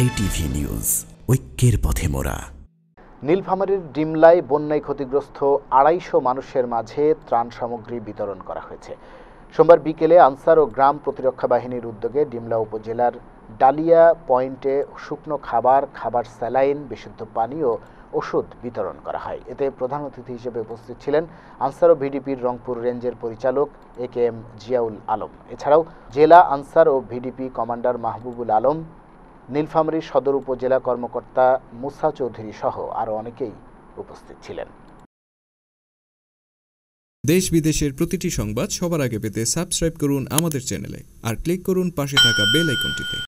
JTV news ঐক্যের পথে মোরা নীলফামারীর ডিমলায় বন্যায় ক্ষতিগ্রস্ত আড়াইশো মানুষের মাঝে ত্রাণ সামগ্রী বিতরণ করা হয়েছে সোমবার বিকেলে আনসার ও গ্রাম প্রতিরক্ষা বাহিনীর উদ্যোগে ডিমলা উপজেলার ডালিয়া পয়েন্টে শুকনো খাবার খাবার স্যালাইন বিশুদ্ধ পানি ও ওষুধ বিতরণ করা হয় এতে প্রধান অতিথি হিসেবে উপস্থিত ছিলেন আনসার ও ভিডিপির রংপুর রেঞ্জের পরিচালক A K M Ziaul Alam এছাড়াও জেলা আনসার ও ভিডিপি কমান্ডার মাহবুবুল আলম নীলফামারী সদর উপজেলা কর্মকর্তা মুসা চৌধুরী সহ আরও অনেকেই উপস্থিত ছিলেন দেশ বিদেশের প্রতিটি সংবাদ সবার আগে পেতে সাবস্ক্রাইব করুন আমাদের চ্যানেলে আর ক্লিক করুন পাশে থাকা বেল আইকনটিতে